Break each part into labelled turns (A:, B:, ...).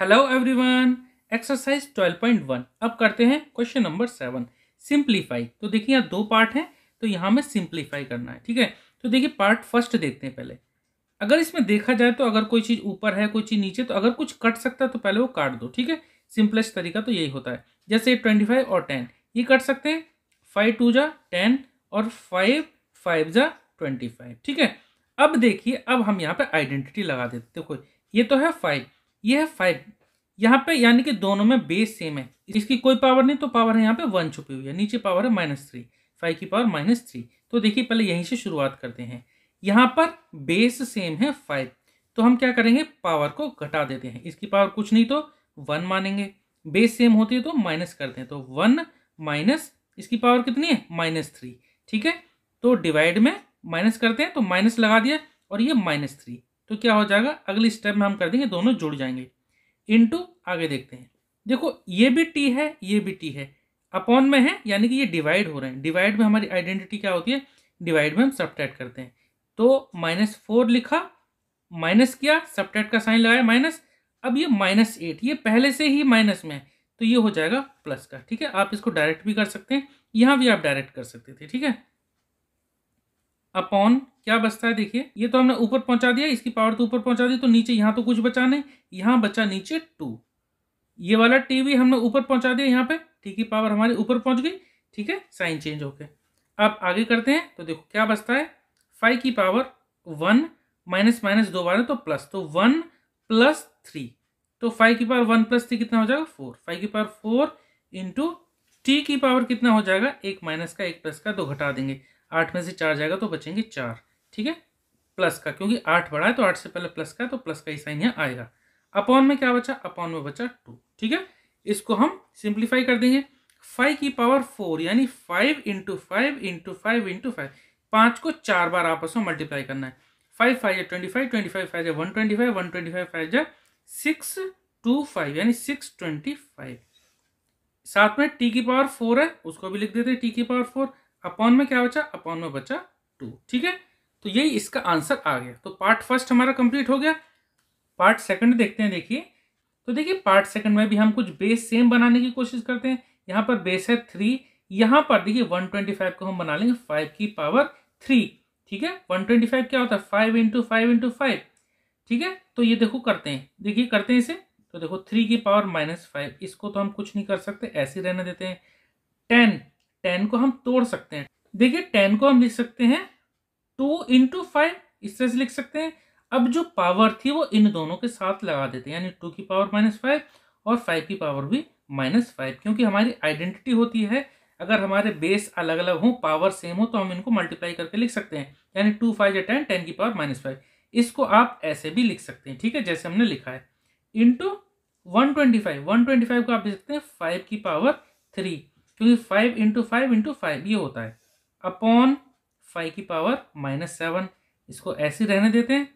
A: hello everyone exercise 12.1 अब करते हैं क्वेश्चन नंबर सेवन सिंप्लीफाई तो देखिए यहाँ दो पार्ट हैं तो यहाँ में सिंप्लीफाई करना है ठीक है तो देखिए पार्ट फर्स्ट देखते हैं पहले अगर इसमें देखा जाए तो अगर कोई चीज़ ऊपर है कोई चीज़ नीचे तो अगर कुछ कट सकता है तो पहले वो काट दो ठीक है सिंपलेस्ट तरीका तो यही होता है जैसे ट्वेंटी फाइव और टेन ये कट सकते हैं फाइव टू जा टेन और फाइव फाइव जा ट्वेंटी फाइव ठीक है अब देखिए अब हम यहाँ पर आइडेंटिटी लगा देते देखो ये तो है फाइव ये है फाइव यहाँ पे यानी कि दोनों में बेस सेम है इसकी कोई पावर नहीं तो पावर है यहाँ पे वन छुपी हुई है नीचे पावर है माइनस थ्री फाइव की पावर माइनस थ्री तो देखिए पहले यहीं से शुरुआत करते हैं यहाँ पर बेस सेम है फाइव तो हम क्या करेंगे पावर को घटा देते हैं इसकी पावर कुछ नहीं तो वन मानेंगे बेस सेम होती है तो माइनस करते हैं तो वन माइनस इसकी पावर कितनी है माइनस थ्री ठीक है तो डिवाइड में माइनस करते हैं तो माइनस लगा दिया और ये माइनस थ्री तो क्या हो जाएगा अगली स्टेप में हम कर देंगे दोनों जुड़ जाएंगे इनटू आगे देखते हैं देखो ये भी टी है ये भी टी है अपॉन में है यानी कि ये डिवाइड हो रहे हैं डिवाइड में हमारी आइडेंटिटी क्या होती है डिवाइड में हम सब्ट्रैक्ट करते हैं तो माइनस फोर लिखा माइनस किया सब्ट्रैक्ट का साइन लगाया माइनस अब ये माइनस एट ये पहले से ही माइनस में है तो ये हो जाएगा प्लस का ठीक है आप इसको डायरेक्ट भी कर सकते हैं यहाँ भी आप डायरेक्ट कर सकते थे ठीक है अपॉन क्या बचता है देखिए ये तो हमने ऊपर पहुंचा दिया इसकी पावर तो ऊपर पहुंचा दी तो नीचे यहाँ तो कुछ बचा नहीं यहाँ बचा नीचे टू ये वाला टी भी हमने ऊपर पहुंचा दिया यहाँ पे टी की पावर हमारी ऊपर पहुंच गई ठीक है साइन चेंज होके अब आगे करते हैं तो देखो क्या बचता है फाइव की पावर वन माइनस माइनस दो बार तो प्लस तो वन प्लस थ्री तो फाइव की पावर वन प्लस थ्री कितना हो जाएगा फोर फाइव की पावर फोर इंटू टी की पावर कितना हो जाएगा एक माइनस का एक प्लस का दो घटा देंगे आठ में से चार जाएगा तो बचेंगे चार ठीक है प्लस का क्योंकि आठ बड़ा है तो आठ से पहले प्लस का है तो प्लस का ही साइन यहाँ आएगा अपॉन में क्या बचा अपॉन में बचा टू ठीक है इसको हम सिंप्लीफाई कर देंगे फाइव की पावर फोर यानी five into five into five into five पाँच को चार बार आपस में मल्टीप्लाई करना है फाइव फाइव या twenty five twenty five five या one twenty five one twenty five five या सिक्स टू फाइव यानी सिक्स ट्वेंटी फाइव साथ में टी की पावर फोर है उसको भी लिख देते हैं टी की पावर फोर अपॉन में क्या बचा अपॉन में बचा टू ठीक है तो यही इसका आंसर आ गया तो पार्ट फर्स्ट हमारा कंप्लीट हो गया पार्ट सेकंड देखते हैं देखिए तो देखिए पार्ट सेकंड में भी हम कुछ बेस सेम बनाने की कोशिश करते हैं यहाँ पर बेस है थ्री यहाँ पर देखिए वन ट्वेंटी फाइव को हम बना लेंगे फाइव की पावर थ्री ठीक है वन ट्वेंटी फाइव क्या होता है five into five into five ठीक है तो ये देखो करते हैं देखिए करते हैं इसे तो देखो थ्री की पावर माइनस फाइव इसको तो हम कुछ नहीं कर सकते ऐसे रहने देते हैं टेन टेन को हम तोड़ सकते हैं देखिए टेन को हम लिख सकते हैं टू इंटू फाइव इस तरह से लिख सकते हैं अब जो पावर थी वो इन दोनों के साथ लगा देते हैं यानी टू की पावर माइनस फाइव और फाइव की पावर भी माइनस फाइव क्योंकि हमारी आइडेंटिटी होती है अगर हमारे बेस अलग अलग हों पावर सेम हो तो हम इनको मल्टीप्लाई करके लिख सकते हैं यानी टू फाइव या टेन टेन की पावर माइनस फाइव इसको आप ऐसे भी लिख सकते हैं ठीक है जैसे हमने लिखा है into one twenty five one twenty five को आप लिख सकते हैं फाइव की पावर थ्री क्योंकि five into five into five ये होता है अपॉन फाइव की पावर माइनस सेवन इसको ऐसे रहने देते हैं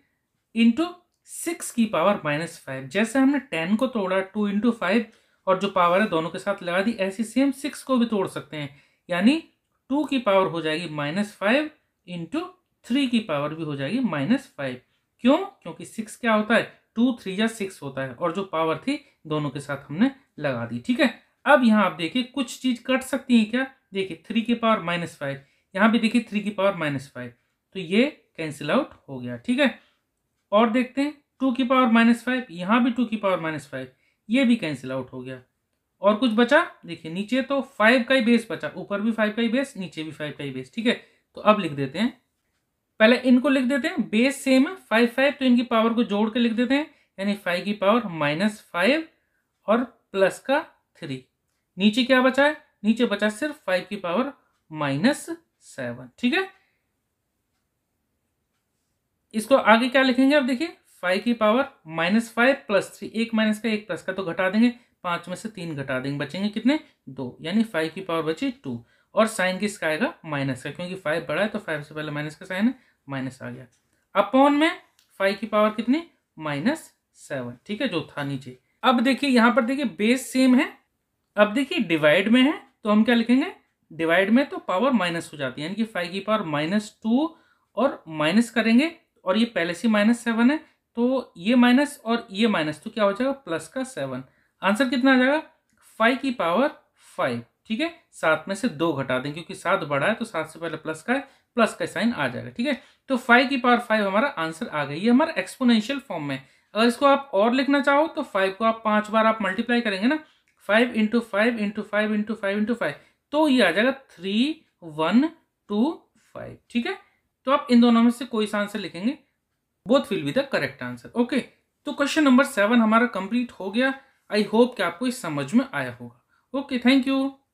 A: इंटू सिक्स की पावर माइनस फाइव जैसे हमने टेन को तोड़ा टू इंटू फाइव और जो पावर है दोनों के साथ लगा दी ऐसी सेम सिक्स को भी तोड़ सकते हैं यानी टू की पावर हो जाएगी माइनस फाइव इंटू थ्री की पावर भी हो जाएगी माइनस फाइव क्यों क्योंकि सिक्स क्या होता है टू थ्री या सिक्स होता है और जो पावर थी दोनों के साथ हमने लगा दी ठीक है अब यहाँ आप देखिए कुछ चीज़ कट सकती है क्या देखिए थ्री के पावर माइनस फाइव यहाँ भी देखिए थ्री की पावर माइनस फाइव तो ये कैंसिल आउट हो गया ठीक है और देखते हैं टू की पावर माइनस फाइव यहाँ भी टू की पावर माइनस फाइव ये भी कैंसिल आउट हो गया और कुछ बचा देखिए नीचे तो फाइव का ही बेस बचा ऊपर भी फाइव का ही बेस नीचे भी फाइव का ही बेस ठीक है तो अब लिख देते हैं पहले इनको लिख देते हैं बेस सेम है फाइव फाइव तो इनकी पावर को जोड़ के लिख देते हैं यानी फाइव की पावर माइनस फाइव और प्लस का थ्री नीचे क्या बचा है नीचे बचा सिर्फ फाइव की पावर माइनस सेवन ठीक है इसको आगे क्या लिखेंगे अब देखिए फाइव की power minus five plus three एक माइनस का एक प्लस का तो घटा देंगे पांच में से तीन घटा देंगे बचेंगे कितने दो यानी फाइव की पावर बची टू और साइन किसका आएगा माइनस का क्योंकि फाइव बड़ा है तो फाइव से पहले माइनस का साइन है माइनस आ गया अपॉन में फाइव की पावर कितनी माइनस सेवन ठीक है जो था नीचे अब देखिए यहां पर देखिए बेस सेम है अब देखिए डिवाइड में है तो हम क्या लिखेंगे डिवाइड में तो पावर माइनस हो जाती है यानी कि फाइव की पावर माइनस टू और माइनस करेंगे और ये पहले से माइनस सेवन है तो ये माइनस और ये माइनस तो क्या हो जाएगा प्लस का सेवन आंसर कितना आ जाएगा फाइव की पावर फाइव ठीक है सात में से दो घटा दें क्योंकि सात बड़ा है तो सात से पहले प्लस का है प्लस का साइन आ जाएगा ठीक है तो फाइव की पावर फाइव हमारा आंसर आ गया ये हमारा एक्सपोनेंशियल फॉर्म में अगर इसको आप और लिखना चाहो तो फाइव को आप पांच बार आप मल्टीप्लाई करेंगे ना five into five into five into five into five तो ये आ जाएगा थ्री वन टू फाइव ठीक है तो आप इन दोनों में से कोई सा आंसर लिखेंगे both will be the correct answer okay तो क्वेश्चन नंबर सेवन हमारा कंप्लीट हो गया आई होप कि आपको इस समझ में आया होगा ओके थैंक यू